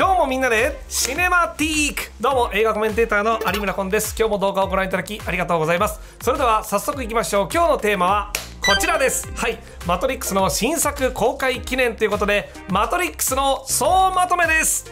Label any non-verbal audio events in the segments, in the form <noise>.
今日もみんなでシネマティークどうも映画コメンテーターの有村昆です今日も動画をご覧いただきありがとうございますそれでは早速いきましょう今日のテーマはこちらですはい「マトリックス」の新作公開記念ということで「マトリックス」の総まとめです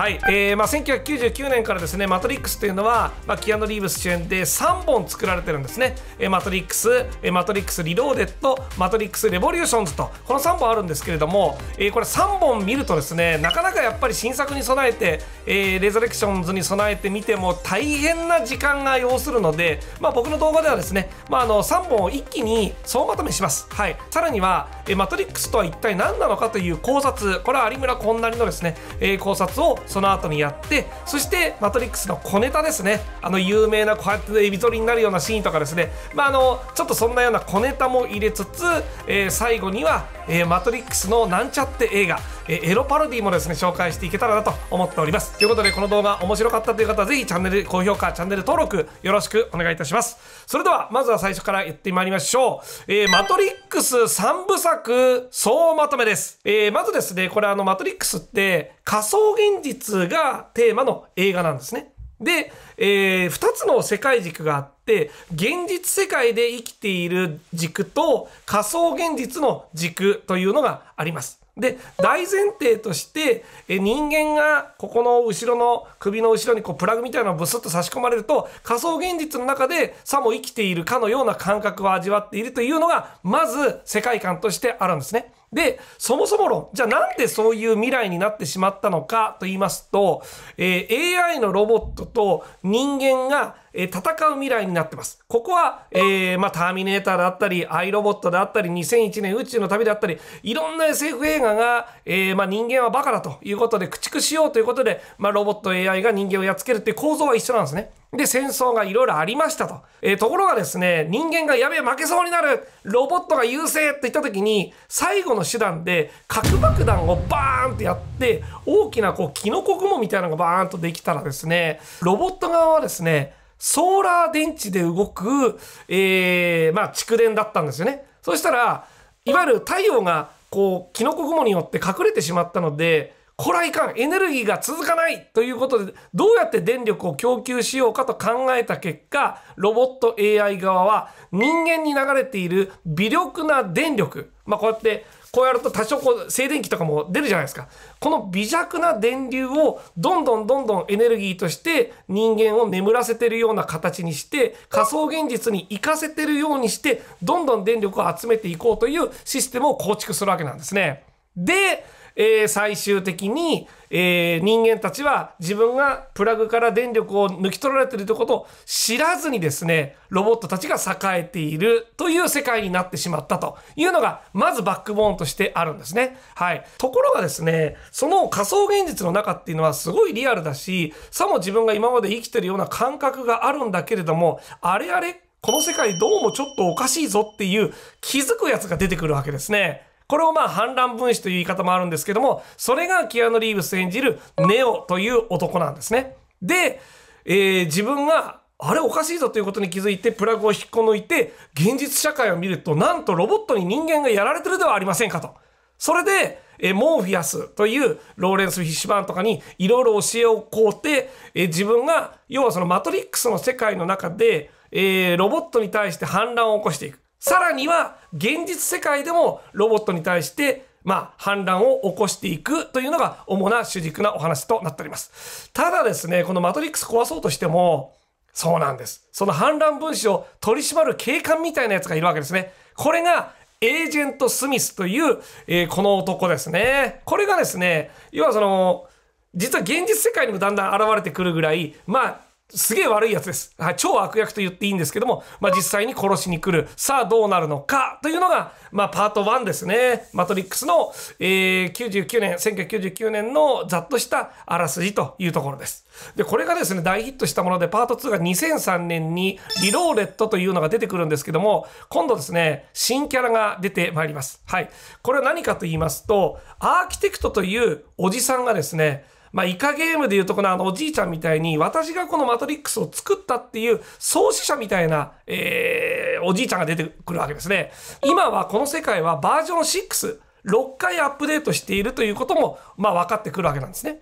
はい、えーまあ、1999年からですね「マトリックス」というのは、まあ、キアノ・リーブス主演で3本作られてるんですね「えー、マトリックス」えー「マトリックス・リローデッド」「マトリックス・レボリューションズと」とこの3本あるんですけれども、えー、これ3本見るとですねなかなかやっぱり新作に備えて、えー、レザレクションズに備えてみても大変な時間が要するので、まあ、僕の動画ではですね、まあ、あの3本を一気に総まとめします。はい、さらにはえマトリックスとは一体何なのかという考察これは有村こんなりのですね、えー、考察をその後にやってそしてマトリックスの小ネタですねあの有名なこうやってエビゾりになるようなシーンとかですねまああのちょっとそんなような小ネタも入れつつ、えー、最後にはえー、マトリックスのなんちゃって映画、えー、エロパロディもですね、紹介していけたらなと思っております。ということで、この動画面白かったという方は、ぜひチャンネル高評価、チャンネル登録よろしくお願いいたします。それでは、まずは最初から言ってまいりましょう。えー、マトリックス3部作総まとめです。えー、まずですね、これあの、マトリックスって仮想現実がテーマの映画なんですね。で、えー、2つの世界軸があって、現実世界で生きている軸と仮想現実の軸というのがあります。で、大前提として、え人間がここの後ろの首の後ろにこうプラグみたいなのをブスッと差し込まれると、仮想現実の中でさも生きているかのような感覚を味わっているというのが、まず世界観としてあるんですね。で、そもそも論、じゃあなんでそういう未来になってしまったのかと言いますと、えー、AI のロボットと人間が、えー、戦う未来になってます。ここは、えー、まあ、ターミネーターだったり、アイロボットだったり、2001年宇宙の旅だったり、いろんな SF 映画が、えー、まあ、人間はバカだということで、駆逐しようということで、まあ、ロボット AI が人間をやっつけるっていう構造は一緒なんですね。で、戦争がいろいろありましたと。えー、ところがですね、人間がやべえ負けそうになるロボットが優勢って言った時に、最後の手段で核爆弾をバーンってやって、大きなこう、キノコ雲みたいなのがバーンとできたらですね、ロボット側はですね、ソーラー電池で動く、えー、まあ、蓄電だったんですよね。そしたら、いわゆる太陽がこう、キノコ雲によって隠れてしまったので、こらいかんエネルギーが続かないということでどうやって電力を供給しようかと考えた結果ロボット AI 側は人間に流れている微力な電力まあこうやってこうやると多少こう静電気とかも出るじゃないですか。この微弱な電流をどんどんどんどんエネルギーとして人間を眠らせてるような形にして仮想現実に活かせてるようにしてどんどん電力を集めていこうというシステムを構築するわけなんですね。で、えー、最終的に、えー、人間たちは自分がプラグから電力を抜き取られているということを知らずにですね、ロボットたちが栄えているという世界になってしまったというのが、まずバックボーンとしてあるんですね。はい。ところがですね、その仮想現実の中っていうのはすごいリアルだし、さも自分が今まで生きてるような感覚があるんだけれども、あれあれこの世界どうもちょっとおかしいぞっていう気づくやつが出てくるわけですね。これをまあ反乱分子という言い方もあるんですけども、それがキアヌ・リーブス演じるネオという男なんですね。で、えー、自分があれおかしいぞということに気づいてプラグを引っこ抜いて現実社会を見るとなんとロボットに人間がやられてるではありませんかと。それで、えモーフィアスというローレンス・フィッシュバーンとかにいろいろ教えをこうて、え自分が要はそのマトリックスの世界の中で、えー、ロボットに対して反乱を起こしていく。さらには現実世界でもロボットに対してまあ、反乱を起こしていくというのが主な主軸なお話となっております。ただですね、このマトリックス壊そうとしても、そうなんです。その反乱分子を取り締まる警官みたいなやつがいるわけですね。これが、エージェント・スミスという、えー、この男ですね。これがですね、要はその、実は現実世界にもだんだん現れてくるぐらい、まあ、すげえ悪いやつです。はい、超悪役と言っていいんですけども、まあ、実際に殺しに来る。さあどうなるのかというのが、まあ、パート1ですね。マトリックスの、えー、99年、1999年のざっとしたあらすじというところです。で、これがですね、大ヒットしたもので、パート2が2003年にリローレットというのが出てくるんですけども、今度ですね、新キャラが出てまいります。はい。これは何かと言いますと、アーキテクトというおじさんがですね、まあ、イカゲームでいうとこのあのおじいちゃんみたいに私がこのマトリックスを作ったっていう創始者みたいな、えー、おじいちゃんが出てくるわけですね。今はこの世界はバージョン6、6回アップデートしているということも、まあ、分かってくるわけなんですね。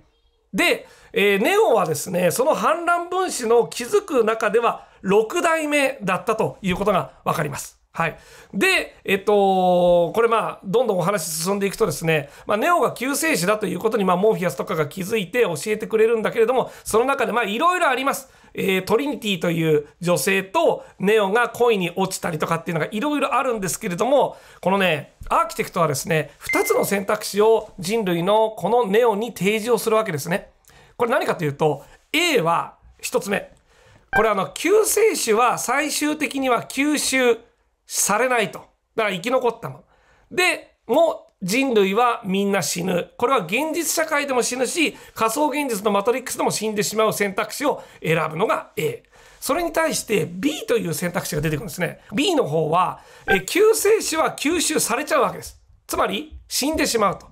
で、えー、ネオはですね、その反乱分子の気づく中では6代目だったということが分かります。はい。で、えっと、これまあ、どんどんお話進んでいくとですね、まあ、ネオが救世主だということに、まあ、モーフィアスとかが気づいて教えてくれるんだけれども、その中でまあ、いろいろあります。えー、トリニティという女性とネオが恋に落ちたりとかっていうのがいろいろあるんですけれども、このね、アーキテクトはですね、2つの選択肢を人類のこのネオに提示をするわけですね。これ何かというと、A は1つ目。これあの、救世主は最終的には吸収。されないと。だから生き残ったの。で、もう人類はみんな死ぬ。これは現実社会でも死ぬし、仮想現実のマトリックスでも死んでしまう選択肢を選ぶのが A。それに対して B という選択肢が出てくるんですね。B の方は、え救世主は吸収されちゃうわけです。つまり、死んでしまうと。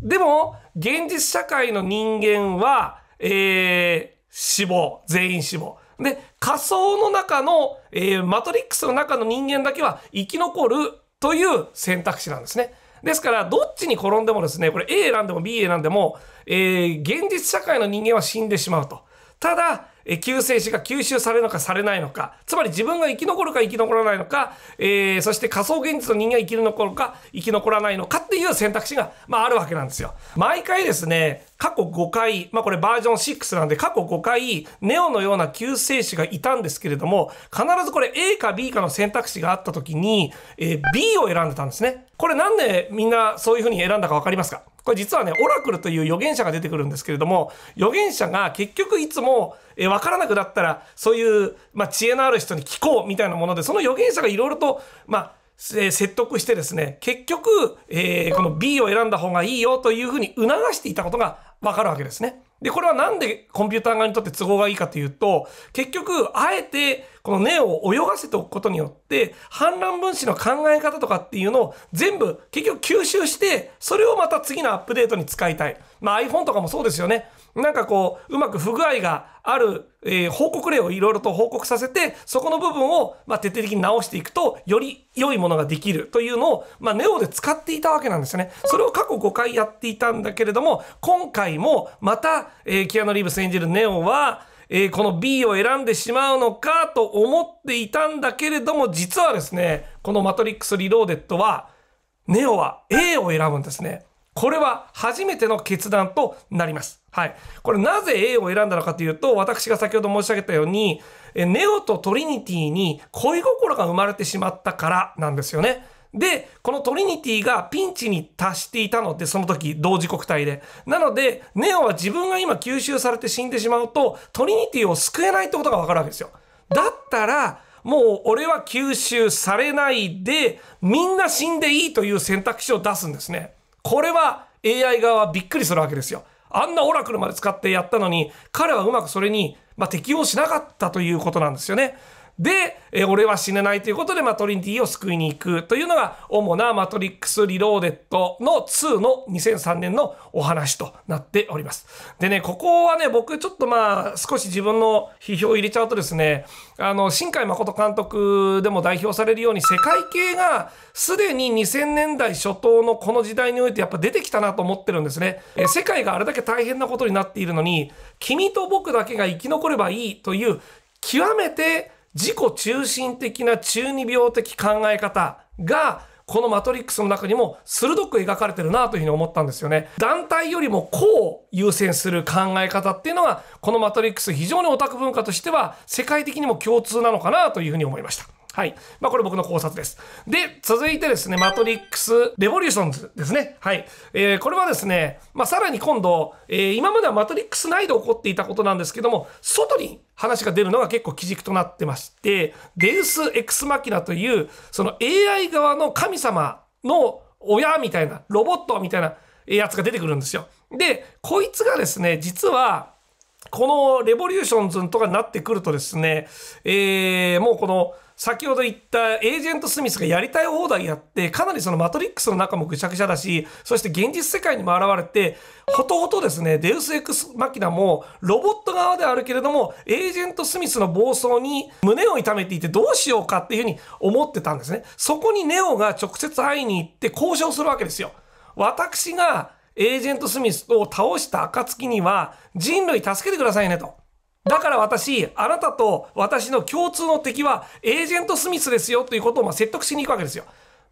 でも、現実社会の人間は、えー、死亡、全員死亡。で、仮想の中の、えー、マトリックスの中の人間だけは生き残るという選択肢なんですね。ですから、どっちに転んでもですね、これ A 選んでも B 選んでも、えー、現実社会の人間は死んでしまうと。ただ、え救世主が吸収されるのかされないのか、つまり自分が生き残るか生き残らないのか、えー、そして仮想現実の人間が生き残るか生き残らないのかっていう選択肢が、まあ、あるわけなんですよ。毎回ですね、過去5回、まあこれバージョン6なんで過去5回、ネオのような救世主がいたんですけれども、必ずこれ A か B かの選択肢があった時に、えー、B を選んでたんですね。これなんでみんなそういうふうに選んだかわかりますかこれ実はね、オラクルという預言者が出てくるんですけれども、預言者が結局いつも、えー、わからなくなったら、そういう、まあ、知恵のある人に聞こうみたいなもので、その預言者がいろいろと、まあ、えー、説得してですね、結局、えー、この B を選んだ方がいいよというふうに促していたことがわかるわけですね。で、これはなんでコンピューター側にとって都合がいいかというと、結局、あえて、この根を泳がせておくことによって、反乱分子の考え方とかっていうのを全部、結局吸収して、それをまた次のアップデートに使いたい。まあ iPhone とかもそうですよね。なんかこう、うまく不具合がある、えー、報告例をいろいろと報告させて、そこの部分を、まあ、徹底的に直していくと、より良いものができるというのを、まあ、ネオで使っていたわけなんですよね。それを過去5回やっていたんだけれども、今回もまた、えー、キアノ・リーブス演じるネオは、えー、この B を選んでしまうのかと思っていたんだけれども、実はですね、このマトリックス・リローデッドは、ネオは A を選ぶんですね。これは初めての決断となります。はい。これなぜ A を選んだのかというと、私が先ほど申し上げたように、ネオとトリニティに恋心が生まれてしまったからなんですよね。で、このトリニティがピンチに達していたので、その時、同時国体で。なので、ネオは自分が今吸収されて死んでしまうと、トリニティを救えないってことがわかるわけですよ。だったら、もう俺は吸収されないで、みんな死んでいいという選択肢を出すんですね。これは AI 側はびっくりするわけですよ。あんなオラクルまで使ってやったのに、彼はうまくそれに、まあ、適応しなかったということなんですよね。で、え俺は死ねないということで、まあ、トリニティを救いに行くというのが、主なマトリックス・リローデッドの2の2003年のお話となっております。でね、ここはね、僕ちょっとまあ、少し自分の批評を入れちゃうとですね、あの、新海誠監督でも代表されるように、世界系がすでに2000年代初頭のこの時代においてやっぱ出てきたなと思ってるんですね。え世界があれだけ大変なことになっているのに、君と僕だけが生き残ればいいという、極めて自己中心的な中二病的考え方が、このマトリックスの中にも鋭く描かれてるなというふうに思ったんですよね。団体よりも個を優先する考え方っていうのが、このマトリックス非常にオタク文化としては世界的にも共通なのかなというふうに思いました。はい。まあ、これ僕の考察です。で、続いてですね、マトリックス・レボリューションズですね。はい。えー、これはですね、まあ、さらに今度、えー、今まではマトリックス内で起こっていたことなんですけども、外に話が出るのが結構基軸となってまして、デウス・エクスマキナという、その AI 側の神様の親みたいな、ロボットみたいなやつが出てくるんですよ。で、こいつがですね、実は、このレボリューションズとかになってくるとですね、えー、もうこの、先ほど言ったエージェント・スミスがやりたい放題やって、かなりそのマトリックスの中もぐちゃぐちゃだし、そして現実世界にも現れて、ほとほとですね、デウス・エクス・マキナもロボット側ではあるけれども、エージェント・スミスの暴走に胸を痛めていてどうしようかっていうふうに思ってたんですね。そこにネオが直接会いに行って交渉するわけですよ。私がエージェント・スミスを倒した暁には、人類助けてくださいねと。だから私、あなたと私の共通の敵はエージェント・スミスですよということをま説得しに行くわけですよ。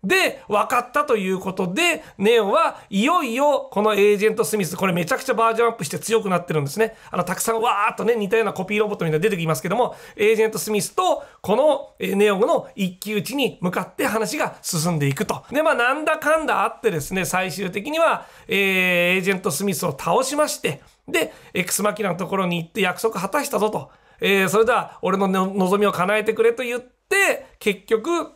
で、分かったということで、ネオはいよいよこのエージェント・スミス、これめちゃくちゃバージョンアップして強くなってるんですね。あの、たくさんわーっとね、似たようなコピーロボットみたいな出てきますけども、エージェント・スミスとこのネオの一騎打ちに向かって話が進んでいくと。で、まあ、なんだかんだあってですね、最終的には、えー、エージェント・スミスを倒しまして、で、エクスマキナのところに行って約束果たしたぞと。えー、それでは俺の望みを叶えてくれと言って、結局、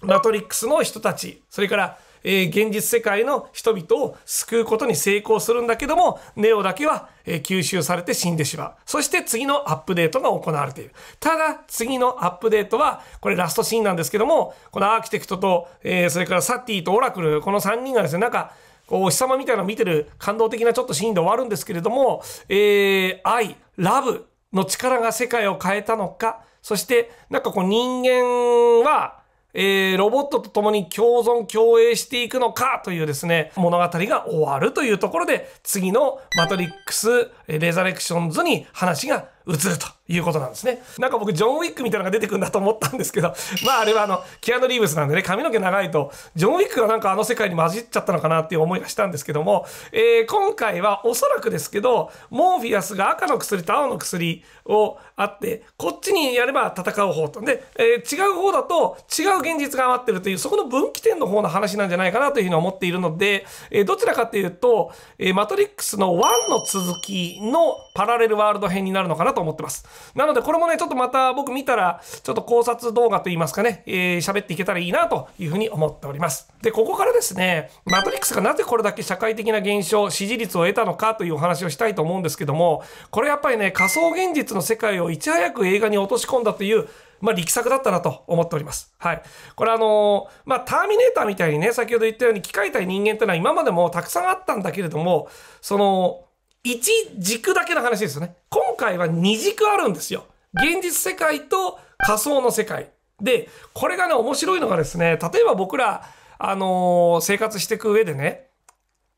マトリックスの人たち、それから、えー、現実世界の人々を救うことに成功するんだけども、ネオだけは、えー、吸収されて死んでしまう。そして次のアップデートが行われている。ただ、次のアップデートは、これラストシーンなんですけども、このアーキテクトと、えー、それからサッティとオラクル、この3人がですね、なんか、お日様みたいなの見てる感動的なちょっとシーンで終わるんですけれども、えー、愛、ラブの力が世界を変えたのか、そして、なんかこう人間は、えー、ロボットと共に共存共栄していくのかというですね、物語が終わるというところで、次のマトリックス、レザレクションズに話が打つということなんですね。なんか僕、ジョン・ウィックみたいなのが出てくるんだと思ったんですけど、<laughs> まああれはあの、キアヌ・リーブスなんでね、髪の毛長いと、ジョン・ウィックがなんかあの世界に混じっちゃったのかなっていう思いがしたんですけども、えー、今回はおそらくですけど、モーフィアスが赤の薬と青の薬をあって、こっちにやれば戦う方と。で、えー、違う方だと違う現実が余ってるという、そこの分岐点の方の話なんじゃないかなというふうに思っているので、えー、どちらかというと、えマトリックスの1の続きのパラレルワールド編になるのかなとと思ってます。なので、これもね、ちょっとまた僕見たら、ちょっと考察動画といいますかね、えー、喋っていけたらいいなというふうに思っております。で、ここからですね、マトリックスがなぜこれだけ社会的な現象、支持率を得たのかというお話をしたいと思うんですけども、これやっぱりね、仮想現実の世界をいち早く映画に落とし込んだという、まあ、力作だったなと思っております。はい。これあのー、まあ、ターミネーターみたいにね、先ほど言ったように機械対人間ってのは今までもたくさんあったんだけれども、その、1軸だけの話ですよね。今回は2軸あるんですよ。現実世界と仮想の世界。で、これがね、面白いのがですね、例えば僕ら、あのー、生活していく上でね、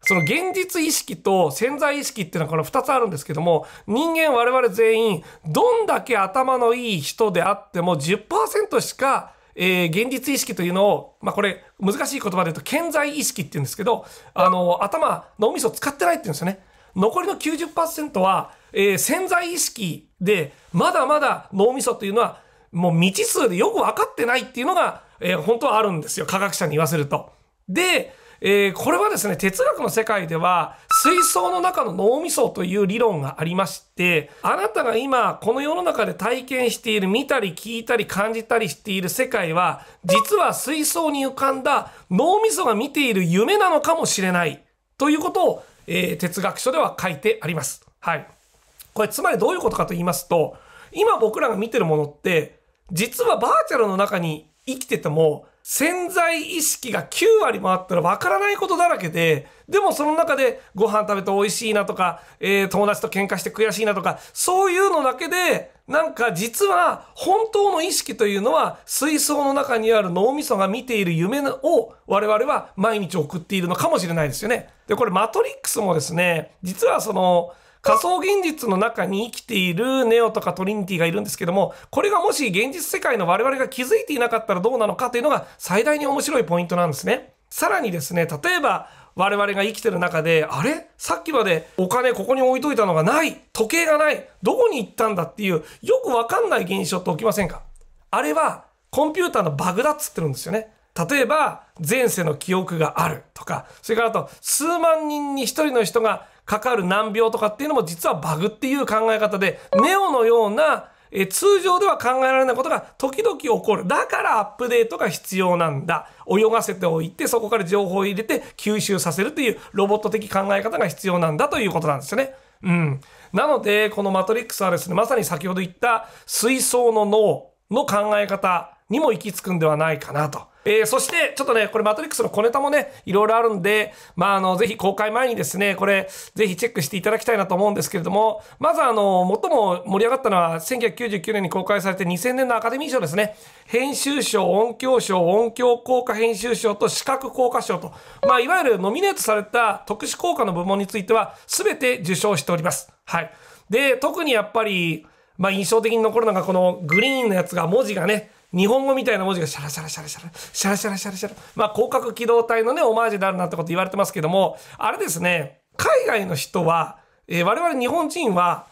その現実意識と潜在意識っていうのはこの2つあるんですけども、人間我々全員、どんだけ頭のいい人であっても10%しか、えー、現実意識というのを、まあ、これ難しい言葉で言うと、潜在意識っていうんですけど、あのー、頭、脳みそ使ってないって言うんですよね。残りの90%は、えー、潜在意識で、まだまだ脳みそというのは、もう未知数でよく分かってないっていうのが、えー、本当はあるんですよ。科学者に言わせると。で、えー、これはですね、哲学の世界では、水槽の中の脳みそという理論がありまして、あなたが今、この世の中で体験している、見たり聞いたり感じたりしている世界は、実は水槽に浮かんだ脳みそが見ている夢なのかもしれない。ということをえー、哲学書では書いてあります。はい。これつまりどういうことかと言いますと、今僕らが見てるものって、実はバーチャルの中に生きてても、潜在意識が9割もあったらわからないことだらけで、でもその中でご飯食べて美味しいなとか、えー、友達と喧嘩して悔しいなとか、そういうのだけで、なんか実は本当の意識というのは水槽の中にある脳みそが見ている夢を我々は毎日送っているのかもしれないですよね。で、これマトリックスもですね、実はその仮想現実の中に生きているネオとかトリニティがいるんですけども、これがもし現実世界の我々が気づいていなかったらどうなのかというのが最大に面白いポイントなんですね。さらにですね、例えば我々が生きてる中で、あれさっきまでお金ここに置いといたのがない時計がないどこに行ったんだっていう、よくわかんない現象って起きませんかあれはコンピューターのバグだっつってるんですよね。例えば、前世の記憶があるとか、それからあと、数万人に一人の人がかかる難病とかっていうのも実はバグっていう考え方で、ネオのような、え通常では考えられないことが時々起こる。だからアップデートが必要なんだ。泳がせておいて、そこから情報を入れて吸収させるというロボット的考え方が必要なんだということなんですよね。うん。なので、このマトリックスはですね、まさに先ほど言った水槽の脳の考え方にも行き着くんではないかなと。えー、そして、ちょっとね、これ、マトリックスの小ネタもね、いろいろあるんで、まあ、あの、ぜひ公開前にですね、これ、ぜひチェックしていただきたいなと思うんですけれども、まず、あの、最も盛り上がったのは、1999年に公開されて2000年のアカデミー賞ですね。編集賞、音響賞、音響効果編集賞と視覚効果賞と、まあ、いわゆるノミネートされた特殊効果の部門については、全て受賞しております。はい。で、特にやっぱり、まあ、印象的に残るのが、このグリーンのやつが、文字がね、日本語みたいな文字がシャラシャラシャラシャラ、シャラシャラシャラシャラ。まあ、広角機動隊のね、オマージュであるなんてこと言われてますけども、あれですね、海外の人は、えー、我々日本人は、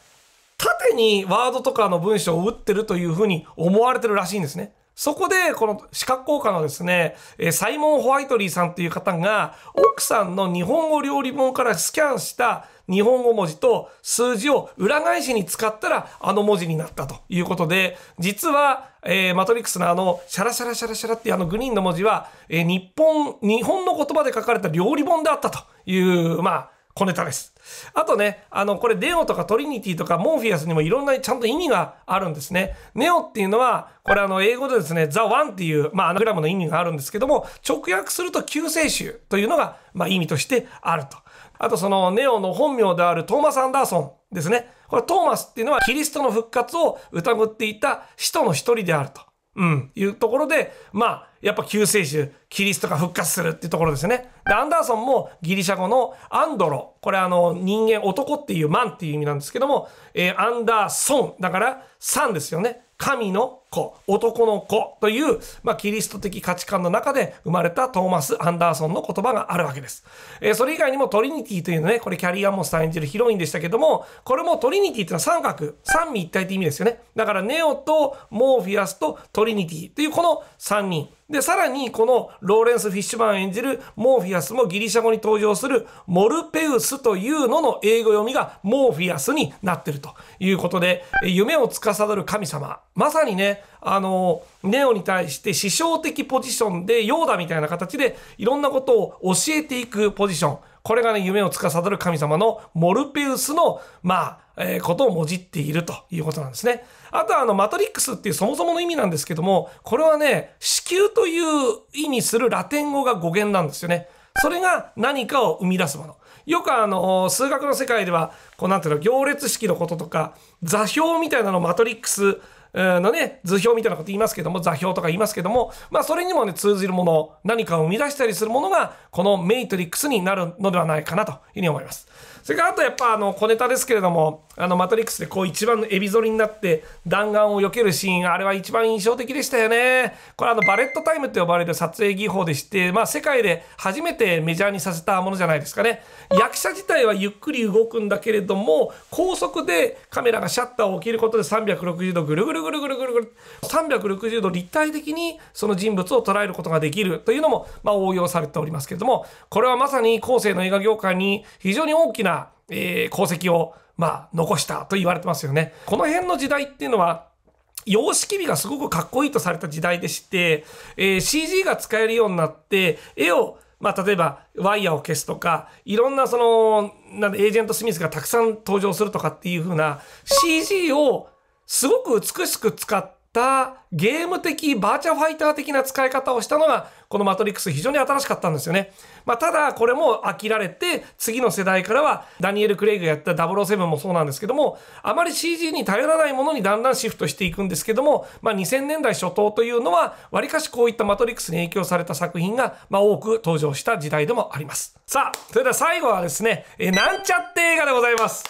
縦にワードとかの文章を打ってるというふうに思われてるらしいんですね。そこで、この視覚効果のですね、サイモン・ホワイトリーさんという方が、奥さんの日本語料理本からスキャンした日本語文字と数字を裏返しに使ったら、あの文字になったということで、実は、えー、マトリックスのあの、シャラシャラシャラシャラっていうあのグリーンの文字は、えー、日本、日本の言葉で書かれた料理本であったという、まあ、小ネタです。あとね、あの、これデオとかトリニティとかモーフィアスにもいろんなちゃんと意味があるんですね。ネオっていうのは、これあの、英語でですね、ザ・ワンっていう、まあ、アナグラムの意味があるんですけども、直訳すると救世主というのが、まあ、意味としてあると。あとそのネオの本名であるトーマス・アンダーソンですね。これトーマスっていうのはキリストの復活を疑っていた使徒の一人であると。うん、いうところで、まあ、やっぱ救世主、キリストが復活するっていうところですね。で、アンダーソンもギリシャ語のアンドロ。これあの、人間、男っていうマンっていう意味なんですけども、えー、アンダーソン。だから、さんですよね。神の子、男の子という、まあ、キリスト的価値観の中で生まれたトーマス・アンダーソンの言葉があるわけです。えー、それ以外にもトリニティというのね、これキャリー・アモスさん演じるヒロインでしたけども、これもトリニティというのは三角、三味一体って意味ですよね。だからネオとモーフィアスとトリニティというこの三人。で、さらにこのローレンス・フィッシュマン演じるモーフィアスもギリシャ語に登場するモルペウスというのの英語読みがモーフィアスになってるということで、夢を司る神様まさにね、あの、ネオに対して師匠的ポジションで、ヨーダみたいな形で、いろんなことを教えていくポジション。これがね、夢を司る神様のモルペウスの、まあ、えー、ことをもじっているということなんですね。あとは、あの、マトリックスっていうそもそもの意味なんですけども、これはね、子宮という意味するラテン語が語源なんですよね。それが何かを生み出すもの。よくあの、数学の世界では、こうなんていうの、行列式のこととか、座標みたいなのマトリックス、のね、図表みたいなこと言いますけども、座標とか言いますけども、まあそれにもね、通じるもの、何かを生み出したりするものが、このメイトリックスになるのではないかなというふうに思います。それからあとやっぱあの小ネタですけれども、あのマトリックスでこう一番のエビ反りになって弾丸を避けるシーン、あれは一番印象的でしたよね。これあのバレットタイムって呼ばれる撮影技法でして、まあ世界で初めてメジャーにさせたものじゃないですかね。役者自体はゆっくり動くんだけれどども、高速でカメラがシャッターを切ることで360度ぐるぐるぐるぐるぐるぐる、360度立体的にその人物を捉えることができるというのも、まあ、応用されておりますけれども、これはまさに後世の映画業界に非常に大きな、えー、功績を、まあ、残したと言われてますよね。この辺の時代っていうのは、様式美がすごくかっこいいとされた時代でして、えー、CG が使えるようになって、絵を、まあ、例えばワイヤーを消すとか、いろんなそのなんでエージェント・スミスがたくさん登場するとかっていう風な CG をすごく美しく使ったゲーム的バーチャファイター的な使い方をしたのがこのマトリックス非常に新しかったんですよね。まあ、ただ、これも飽きられて、次の世代からは、ダニエル・クレイグがやった007もそうなんですけども、あまり CG に頼らないものにだんだんシフトしていくんですけども、まあ、2000年代初頭というのは、わりかしこういったマトリックスに影響された作品が、まあ、多く登場した時代でもあります。さあ、それでは最後はですね、えなんちゃって映画でございます。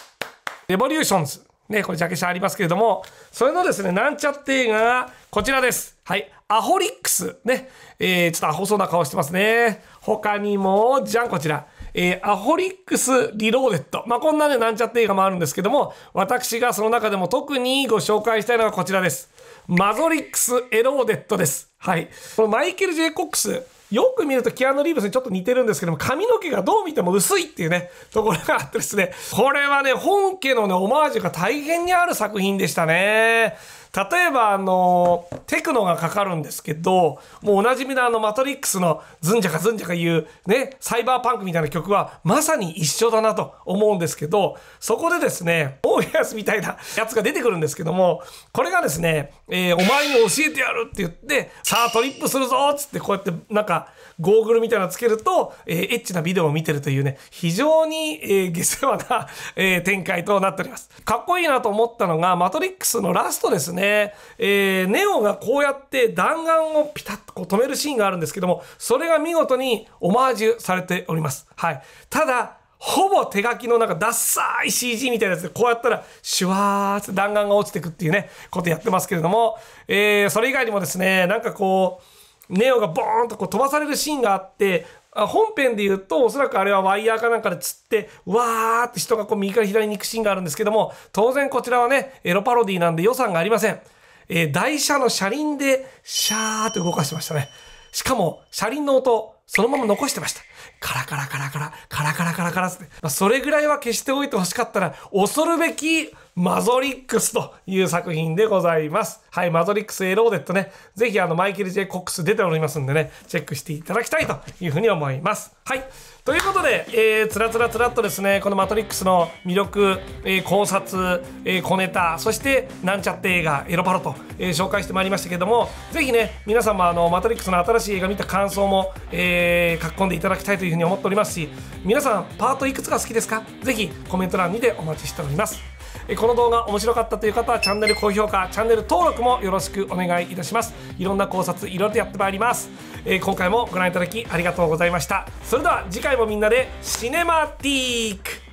レボリューションズ。ね、これジャケ写ありますけれども、それのですね、なんちゃって映画がこちらです。はい。アホリックス。ね。えー、ちょっとアホそうな顔してますね。他にも、じゃん、こちら。えー、アホリックスリローデッド。まあ、こんなね、なんちゃって映画もあるんですけども、私がその中でも特にご紹介したいのがこちらです。マゾリックスエローデッドです。はい。このマイケル・ジェイコックス。よく見るとキアヌ・リーブスにちょっと似てるんですけども、髪の毛がどう見ても薄いっていうね、ところがあってですね、これはね、本家のね、オマージュが大変にある作品でしたね。例えばあのテクノがかかるんですけどもうおなじみのあのマトリックスのズンジャカズンジャカいうねサイバーパンクみたいな曲はまさに一緒だなと思うんですけどそこでですねオーエアスみたいな <laughs> やつが出てくるんですけどもこれがですね、えー、お前に教えてやるって言ってさあトリップするぞっつってこうやってなんかゴーグルみたいなのつけると、えー、エッチなビデオを見てるというね非常に、えー、下世話な、えー、展開となっておりますかっこいいなと思ったのがマトリックスのラストですねね、えー、ネオがこうやって弾丸をピタッとこう止めるシーンがあるんですけども、それが見事にオマージュされております。はい。ただ、ほぼ手書きのなんかダッサい CG みたいなやつでこうやったらシュワーって弾丸が落ちてくっていうね、ことやってますけれども、えー、それ以外にもですね、なんかこう、ネオがボーンとこう飛ばされるシーンがあって、本編で言うと、おそらくあれはワイヤーかなんかで釣って、わーって人がこう右から左に行くシーンがあるんですけども、当然こちらはね、エロパロディなんで予算がありません。えー、台車の車輪で、シャーって動かしてましたね。しかも、車輪の音、そのまま残してました。カラカラカラカラ、カラカラカラカラって。それぐらいは消しておいてほしかったら、恐るべきマゾリックスという作品でございます。はい、マゾリックスエローデットね、ぜひあのマイケル・ J・ コックス出ておりますんでね、チェックしていただきたいというふうに思います。はい。ということで、えー、つらつらつらっとですね、このマトリックスの魅力、えー、考察、えー、小ネタ、そしてなんちゃって映画、エロパロと、えー、紹介してまいりましたけども、ぜひね、皆様、あの、マトリックスの新しい映画見た感想も、えー、書き込んでいただきたいというふうに思っておりますし、皆さん、パートいくつが好きですかぜひコメント欄にてお待ちしております。この動画面白かったという方はチャンネル高評価チャンネル登録もよろしくお願いいたしますいろんな考察いろいろとやってまいります、えー、今回もご覧いただきありがとうございましたそれでは次回もみんなでシネマティック